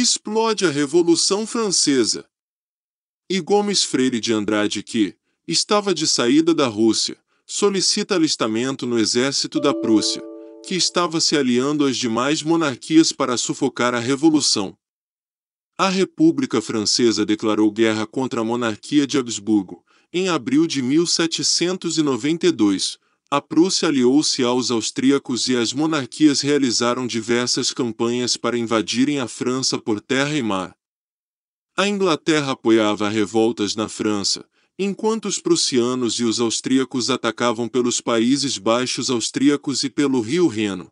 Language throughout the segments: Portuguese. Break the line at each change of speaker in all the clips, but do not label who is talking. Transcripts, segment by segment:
explode a Revolução Francesa. E Gomes Freire de Andrade, que estava de saída da Rússia, solicita alistamento no exército da Prússia, que estava se aliando às demais monarquias para sufocar a Revolução. A República Francesa declarou guerra contra a monarquia de Habsburgo, em abril de 1792, a Prússia aliou-se aos austríacos e as monarquias realizaram diversas campanhas para invadirem a França por terra e mar. A Inglaterra apoiava revoltas na França, enquanto os prussianos e os austríacos atacavam pelos Países Baixos austríacos e pelo Rio Reno.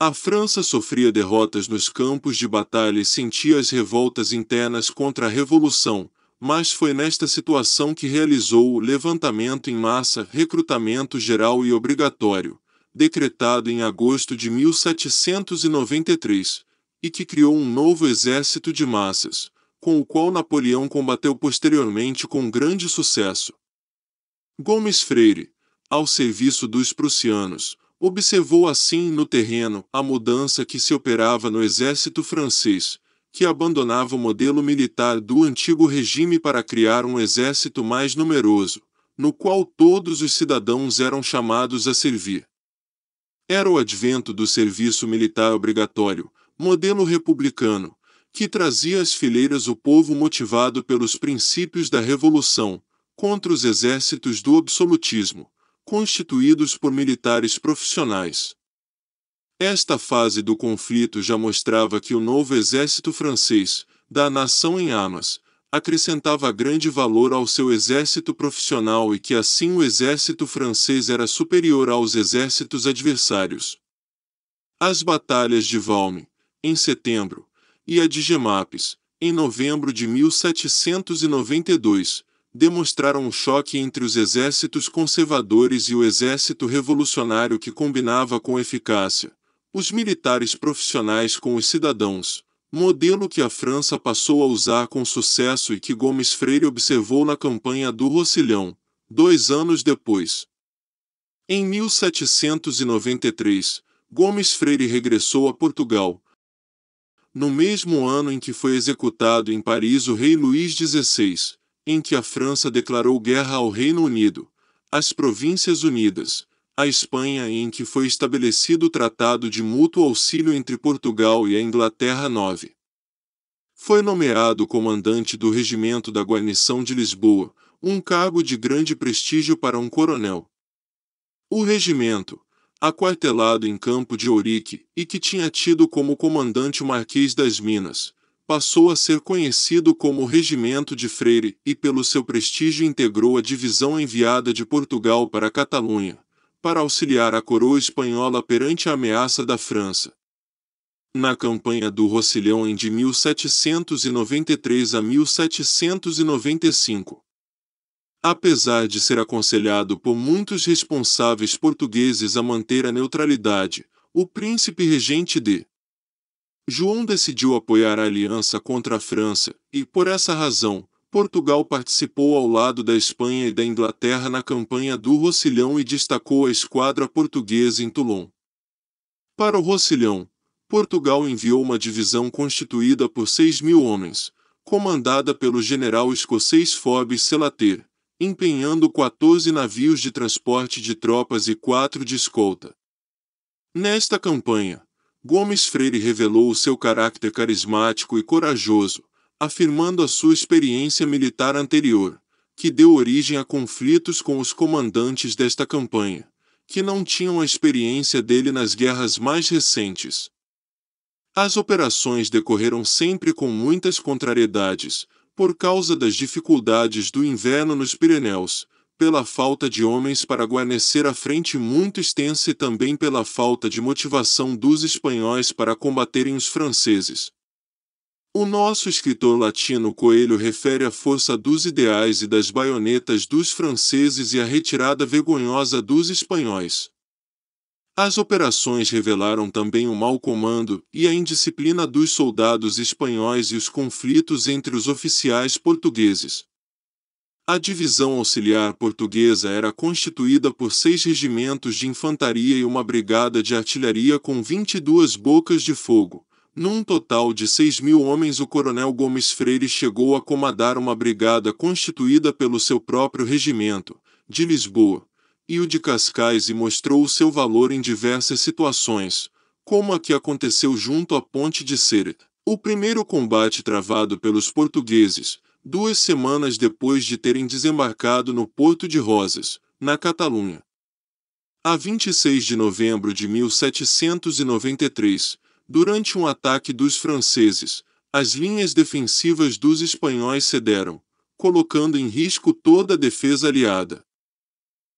A França sofria derrotas nos campos de batalha e sentia as revoltas internas contra a Revolução, mas foi nesta situação que realizou o levantamento em massa recrutamento geral e obrigatório, decretado em agosto de 1793, e que criou um novo exército de massas, com o qual Napoleão combateu posteriormente com grande sucesso. Gomes Freire, ao serviço dos prussianos, observou assim no terreno a mudança que se operava no exército francês, que abandonava o modelo militar do antigo regime para criar um exército mais numeroso, no qual todos os cidadãos eram chamados a servir. Era o advento do serviço militar obrigatório, modelo republicano, que trazia às fileiras o povo motivado pelos princípios da Revolução, contra os exércitos do absolutismo, constituídos por militares profissionais. Esta fase do conflito já mostrava que o novo exército francês, da nação em armas, acrescentava grande valor ao seu exército profissional e que assim o exército francês era superior aos exércitos adversários. As batalhas de Valmy, em setembro, e a de Gemapes, em novembro de 1792, demonstraram um choque entre os exércitos conservadores e o exército revolucionário que combinava com eficácia, os militares profissionais com os cidadãos, modelo que a França passou a usar com sucesso e que Gomes Freire observou na campanha do Rossilhão, dois anos depois. Em 1793, Gomes Freire regressou a Portugal. No mesmo ano em que foi executado em Paris o rei Luís XVI, em que a França declarou guerra ao Reino Unido, as Províncias Unidas, a Espanha em que foi estabelecido o Tratado de Mútuo Auxílio entre Portugal e a Inglaterra 9. Foi nomeado comandante do Regimento da Guarnição de Lisboa, um cargo de grande prestígio para um coronel. O regimento, aquartelado em Campo de Ourique e que tinha tido como comandante o Marquês das Minas, passou a ser conhecido como Regimento de Freire e pelo seu prestígio integrou a divisão enviada de Portugal para a Catalunha, para auxiliar a coroa espanhola perante a ameaça da França. Na campanha do em de 1793 a 1795. Apesar de ser aconselhado por muitos responsáveis portugueses a manter a neutralidade, o príncipe regente de João decidiu apoiar a aliança contra a França, e, por essa razão, Portugal participou ao lado da Espanha e da Inglaterra na campanha do Rossilhão e destacou a esquadra portuguesa em Toulon. Para o Rossilhão, Portugal enviou uma divisão constituída por 6 mil homens, comandada pelo general escocês Forbes Selater, empenhando 14 navios de transporte de tropas e 4 de escolta. Nesta campanha, Gomes Freire revelou o seu caráter carismático e corajoso, afirmando a sua experiência militar anterior, que deu origem a conflitos com os comandantes desta campanha, que não tinham a experiência dele nas guerras mais recentes. As operações decorreram sempre com muitas contrariedades, por causa das dificuldades do inverno nos Pirineus, pela falta de homens para guarnecer a frente muito extensa e também pela falta de motivação dos espanhóis para combaterem os franceses, o nosso escritor latino Coelho refere a força dos ideais e das baionetas dos franceses e a retirada vergonhosa dos espanhóis. As operações revelaram também o mau comando e a indisciplina dos soldados espanhóis e os conflitos entre os oficiais portugueses. A divisão auxiliar portuguesa era constituída por seis regimentos de infantaria e uma brigada de artilharia com 22 bocas de fogo, num total de 6 mil homens, o coronel Gomes Freire chegou a comandar uma brigada constituída pelo seu próprio regimento, de Lisboa, e o de Cascais e mostrou o seu valor em diversas situações, como a que aconteceu junto à Ponte de Ceret. O primeiro combate travado pelos portugueses, duas semanas depois de terem desembarcado no Porto de Rosas, na Catalunha. A 26 de novembro de 1793, Durante um ataque dos franceses, as linhas defensivas dos espanhóis cederam, colocando em risco toda a defesa aliada.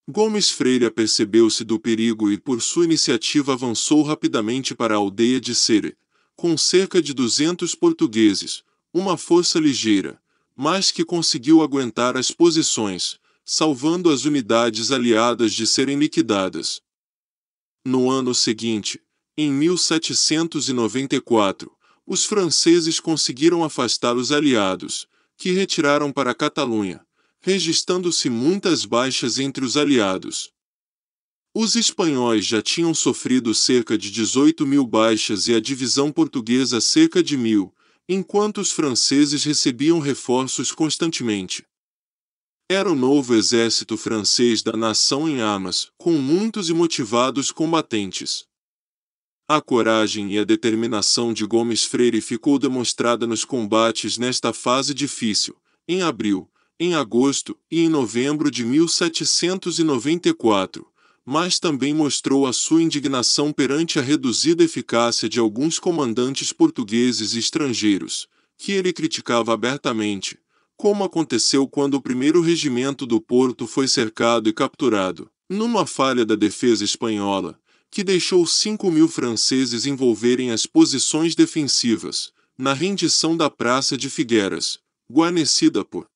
Gomes Freire apercebeu-se do perigo e, por sua iniciativa, avançou rapidamente para a aldeia de Sere, com cerca de 200 portugueses, uma força ligeira, mas que conseguiu aguentar as posições, salvando as unidades aliadas de serem liquidadas. No ano seguinte, em 1794, os franceses conseguiram afastar os aliados, que retiraram para Catalunha, registrando-se muitas baixas entre os aliados. Os espanhóis já tinham sofrido cerca de 18 mil baixas e a divisão portuguesa cerca de mil, enquanto os franceses recebiam reforços constantemente. Era o novo exército francês da nação em armas, com muitos e motivados combatentes. A coragem e a determinação de Gomes Freire ficou demonstrada nos combates nesta fase difícil, em abril, em agosto e em novembro de 1794, mas também mostrou a sua indignação perante a reduzida eficácia de alguns comandantes portugueses e estrangeiros, que ele criticava abertamente, como aconteceu quando o primeiro regimento do Porto foi cercado e capturado. Numa falha da defesa espanhola, que deixou 5 mil franceses envolverem as posições defensivas, na rendição da Praça de Figueiras, guarnecida por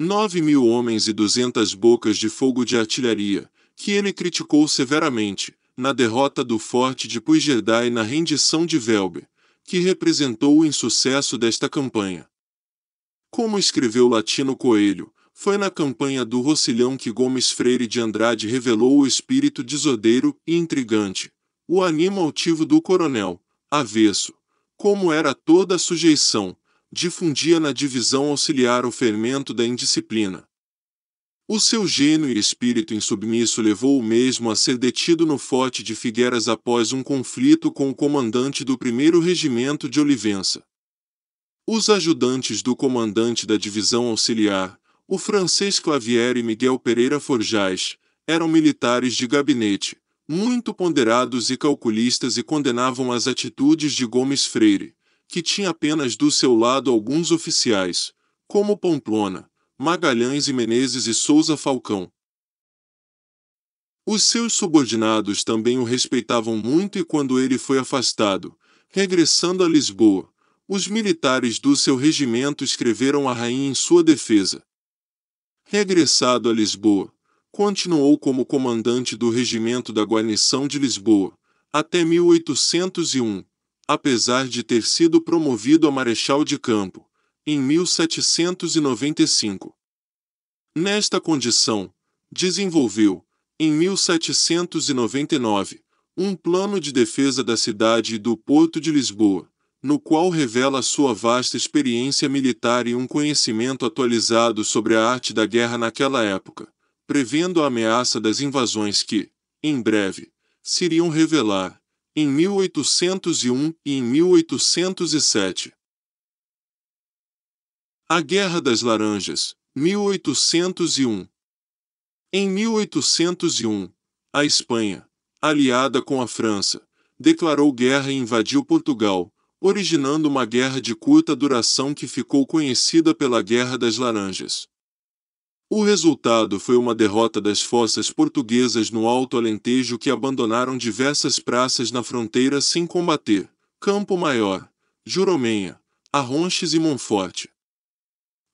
9 mil homens e 200 bocas de fogo de artilharia, que ele criticou severamente, na derrota do forte de Puigerdá e na rendição de Velbe, que representou o insucesso desta campanha. Como escreveu Latino Coelho, foi na campanha do Rocilhão que Gomes Freire de Andrade revelou o espírito desodeiro e intrigante, o animo altivo do coronel, avesso, como era toda a sujeição, difundia na divisão auxiliar o fermento da indisciplina. O seu gênio e espírito insubmisso levou o mesmo a ser detido no forte de Figueiras após um conflito com o comandante do 1 Regimento de Olivença. Os ajudantes do comandante da divisão auxiliar, o Francisco Xavier e Miguel Pereira Forjais eram militares de gabinete, muito ponderados e calculistas e condenavam as atitudes de Gomes Freire, que tinha apenas do seu lado alguns oficiais, como Pomplona, Magalhães e Menezes e Souza Falcão. Os seus subordinados também o respeitavam muito e quando ele foi afastado, regressando a Lisboa, os militares do seu regimento escreveram à rainha em sua defesa, Regressado a Lisboa, continuou como comandante do regimento da guarnição de Lisboa, até 1801, apesar de ter sido promovido a marechal de campo, em 1795. Nesta condição, desenvolveu, em 1799, um plano de defesa da cidade e do porto de Lisboa, no qual revela sua vasta experiência militar e um conhecimento atualizado sobre a arte da guerra naquela época, prevendo a ameaça das invasões que, em breve, se iriam revelar, em 1801 e em 1807. A Guerra das Laranjas, 1801 Em 1801, a Espanha, aliada com a França, declarou guerra e invadiu Portugal, originando uma guerra de curta duração que ficou conhecida pela Guerra das Laranjas. O resultado foi uma derrota das forças portuguesas no Alto Alentejo que abandonaram diversas praças na fronteira sem combater, Campo Maior, Juromenha, Arronches e Monforte.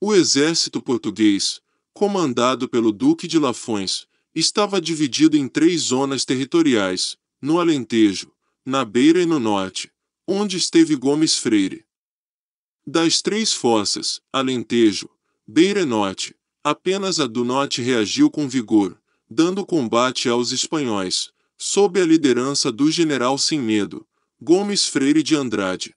O exército português, comandado pelo Duque de Lafões, estava dividido em três zonas territoriais, no Alentejo, na Beira e no Norte, onde esteve Gomes Freire. Das três fossas, Alentejo, Beira Norte, apenas a do Norte reagiu com vigor, dando combate aos espanhóis, sob a liderança do general Sem Medo, Gomes Freire de Andrade.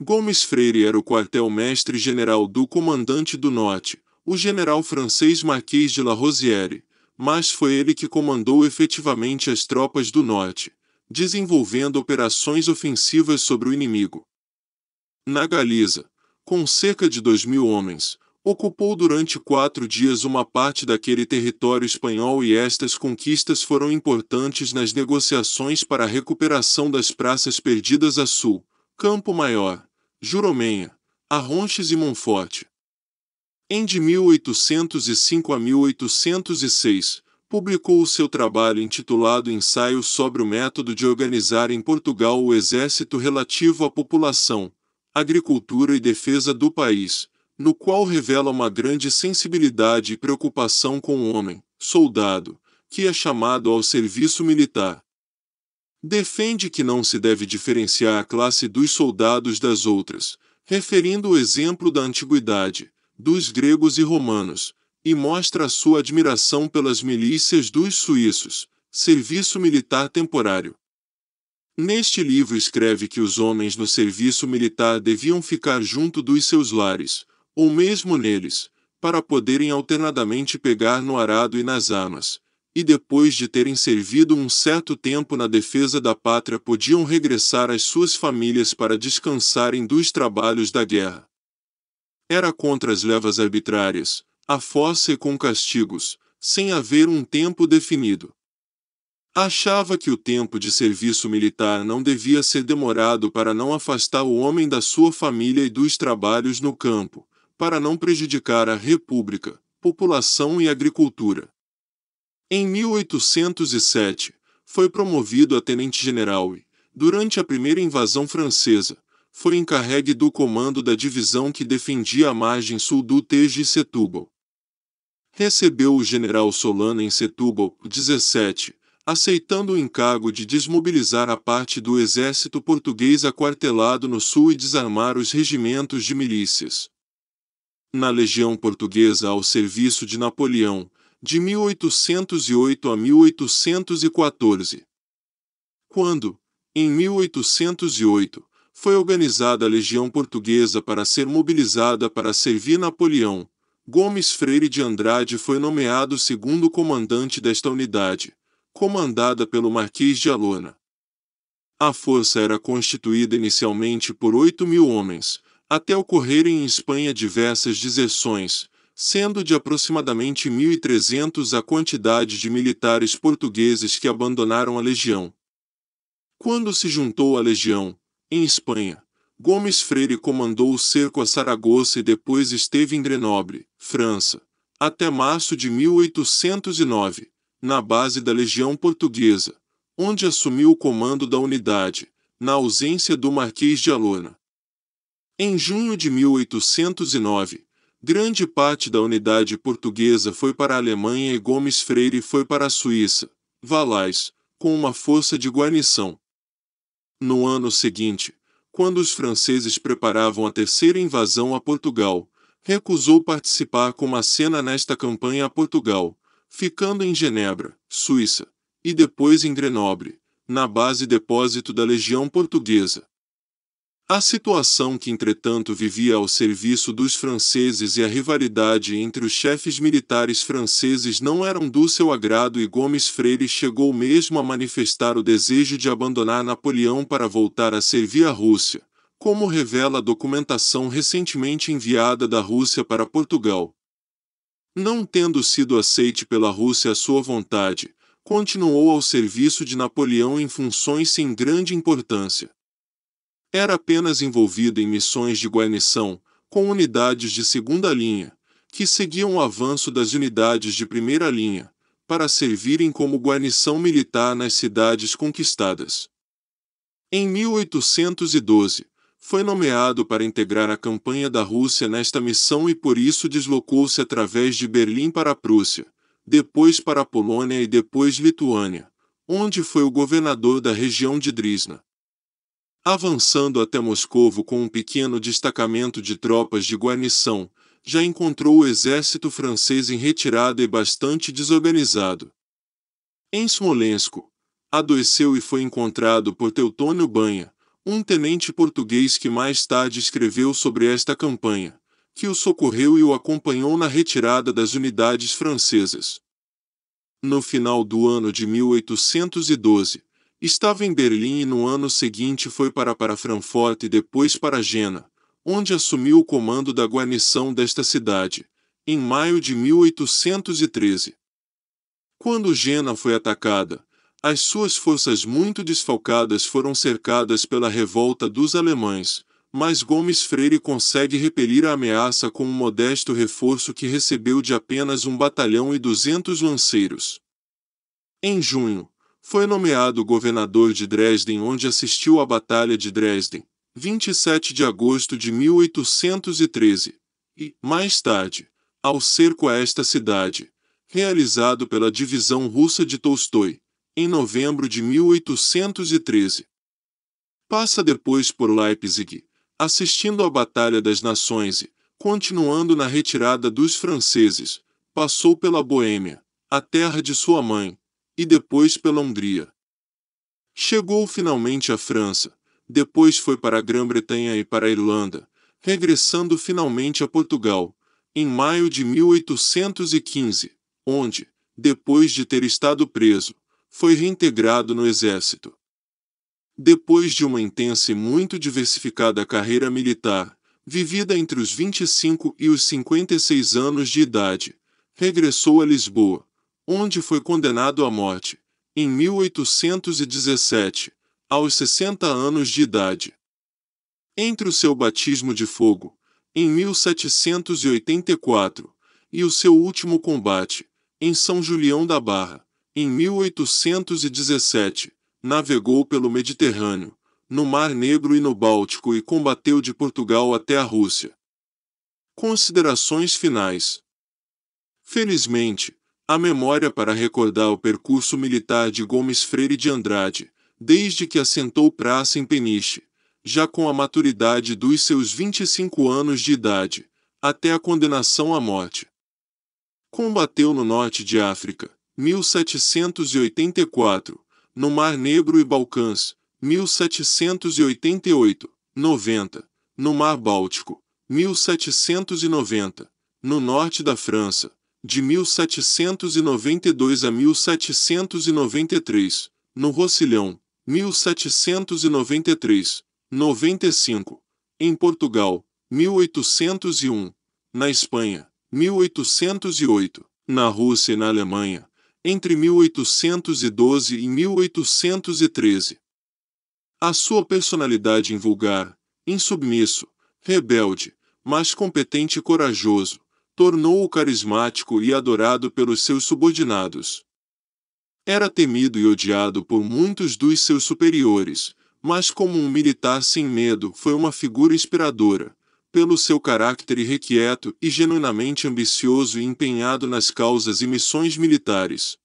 Gomes Freire era o quartel-mestre general do comandante do Norte, o general francês Marquês de La Rosière, mas foi ele que comandou efetivamente as tropas do Norte, desenvolvendo operações ofensivas sobre o inimigo. Na Galiza, com cerca de 2 mil homens, ocupou durante quatro dias uma parte daquele território espanhol e estas conquistas foram importantes nas negociações para a recuperação das praças perdidas a sul, Campo Maior, Juromenha, Arronches e Monforte. Em de 1805 a 1806, publicou o seu trabalho intitulado Ensaio sobre o Método de Organizar em Portugal o Exército Relativo à População, Agricultura e Defesa do País, no qual revela uma grande sensibilidade e preocupação com o homem, soldado, que é chamado ao serviço militar. Defende que não se deve diferenciar a classe dos soldados das outras, referindo o exemplo da antiguidade, dos gregos e romanos, e mostra sua admiração pelas milícias dos suíços, serviço militar temporário. Neste livro escreve que os homens no serviço militar deviam ficar junto dos seus lares, ou mesmo neles, para poderem alternadamente pegar no arado e nas armas, e depois de terem servido um certo tempo na defesa da pátria podiam regressar às suas famílias para descansarem dos trabalhos da guerra. Era contra as levas arbitrárias, a fossa e com castigos, sem haver um tempo definido. Achava que o tempo de serviço militar não devia ser demorado para não afastar o homem da sua família e dos trabalhos no campo, para não prejudicar a república, população e agricultura. Em 1807, foi promovido a tenente-general e, durante a primeira invasão francesa, foi encarregue do comando da divisão que defendia a margem sul do Tejo e Setúbal recebeu o general Solano em Setúbal, 17, aceitando o encargo de desmobilizar a parte do exército português aquartelado no sul e desarmar os regimentos de milícias. Na legião portuguesa ao serviço de Napoleão, de 1808 a 1814. Quando, em 1808, foi organizada a legião portuguesa para ser mobilizada para servir Napoleão, Gomes Freire de Andrade foi nomeado segundo comandante desta unidade, comandada pelo Marquês de Alona. A força era constituída inicialmente por 8 mil homens, até ocorrerem em Espanha diversas deserções, sendo de aproximadamente 1.300 a quantidade de militares portugueses que abandonaram a legião. Quando se juntou à legião, em Espanha, Gomes Freire comandou o cerco a Saragoça e depois esteve em Grenoble, França, até março de 1809, na base da Legião Portuguesa, onde assumiu o comando da unidade, na ausência do Marquês de Alona. Em junho de 1809, grande parte da unidade portuguesa foi para a Alemanha e Gomes Freire foi para a Suíça, Valais, com uma força de guarnição. No ano seguinte, quando os franceses preparavam a terceira invasão a Portugal, recusou participar com cena nesta campanha a Portugal, ficando em Genebra, Suíça, e depois em Grenoble, na base depósito da Legião Portuguesa. A situação que, entretanto, vivia ao serviço dos franceses e a rivalidade entre os chefes militares franceses não eram do seu agrado e Gomes Freire chegou mesmo a manifestar o desejo de abandonar Napoleão para voltar a servir a Rússia, como revela a documentação recentemente enviada da Rússia para Portugal. Não tendo sido aceite pela Rússia a sua vontade, continuou ao serviço de Napoleão em funções sem grande importância era apenas envolvida em missões de guarnição, com unidades de segunda linha, que seguiam o avanço das unidades de primeira linha, para servirem como guarnição militar nas cidades conquistadas. Em 1812, foi nomeado para integrar a campanha da Rússia nesta missão e por isso deslocou-se através de Berlim para a Prússia, depois para a Polônia e depois Lituânia, onde foi o governador da região de Drisna. Avançando até Moscovo com um pequeno destacamento de tropas de guarnição, já encontrou o exército francês em retirada e bastante desorganizado. Em Smolensk, adoeceu e foi encontrado por Teutônio Banha, um tenente português que mais tarde escreveu sobre esta campanha, que o socorreu e o acompanhou na retirada das unidades francesas. No final do ano de 1812, Estava em Berlim e no ano seguinte foi para, para Frankfurt e depois para Jena, onde assumiu o comando da guarnição desta cidade, em maio de 1813. Quando Jena foi atacada, as suas forças muito desfalcadas foram cercadas pela revolta dos alemães, mas Gomes Freire consegue repelir a ameaça com um modesto reforço que recebeu de apenas um batalhão e 200 lanceiros. Em junho, foi nomeado governador de Dresden, onde assistiu à Batalha de Dresden, 27 de agosto de 1813, e, mais tarde, ao cerco a esta cidade, realizado pela divisão russa de Tolstói, em novembro de 1813. Passa depois por Leipzig, assistindo à Batalha das Nações e, continuando na retirada dos franceses, passou pela Boêmia, a terra de sua mãe, e depois pela Hungria. Chegou finalmente à França, depois foi para a Grã-Bretanha e para a Irlanda, regressando finalmente a Portugal, em maio de 1815, onde, depois de ter estado preso, foi reintegrado no exército. Depois de uma intensa e muito diversificada carreira militar, vivida entre os 25 e os 56 anos de idade, regressou a Lisboa, onde foi condenado à morte, em 1817, aos 60 anos de idade. Entre o seu batismo de fogo, em 1784, e o seu último combate, em São Julião da Barra, em 1817, navegou pelo Mediterrâneo, no Mar Negro e no Báltico e combateu de Portugal até a Rússia. Considerações finais. Felizmente, a memória para recordar o percurso militar de Gomes Freire de Andrade, desde que assentou praça em Peniche, já com a maturidade dos seus 25 anos de idade, até a condenação à morte. Combateu no norte de África, 1784, no Mar Negro e Balcãs, 1788, 90, no Mar Báltico, 1790, no norte da França, de 1792 a 1793, no Rocilhão, 1793, 95, em Portugal, 1801, na Espanha, 1808, na Rússia e na Alemanha, entre 1812 e 1813. A sua personalidade invulgar, insubmisso, rebelde, mas competente e corajoso, tornou-o carismático e adorado pelos seus subordinados. Era temido e odiado por muitos dos seus superiores, mas como um militar sem medo, foi uma figura inspiradora, pelo seu caráter irrequieto e genuinamente ambicioso e empenhado nas causas e missões militares.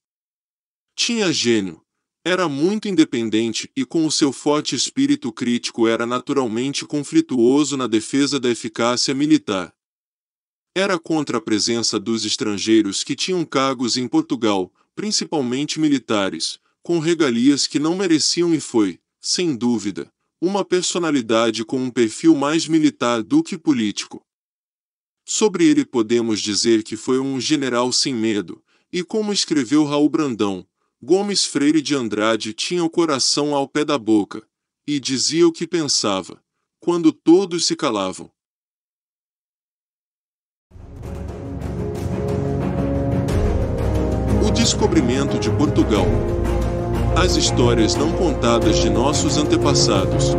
Tinha gênio, era muito independente e, com o seu forte espírito crítico, era naturalmente conflituoso na defesa da eficácia militar era contra a presença dos estrangeiros que tinham cargos em Portugal, principalmente militares, com regalias que não mereciam e foi, sem dúvida, uma personalidade com um perfil mais militar do que político. Sobre ele podemos dizer que foi um general sem medo, e como escreveu Raul Brandão, Gomes Freire de Andrade tinha o coração ao pé da boca, e dizia o que pensava, quando todos se calavam. descobrimento de Portugal. As histórias não contadas de nossos antepassados.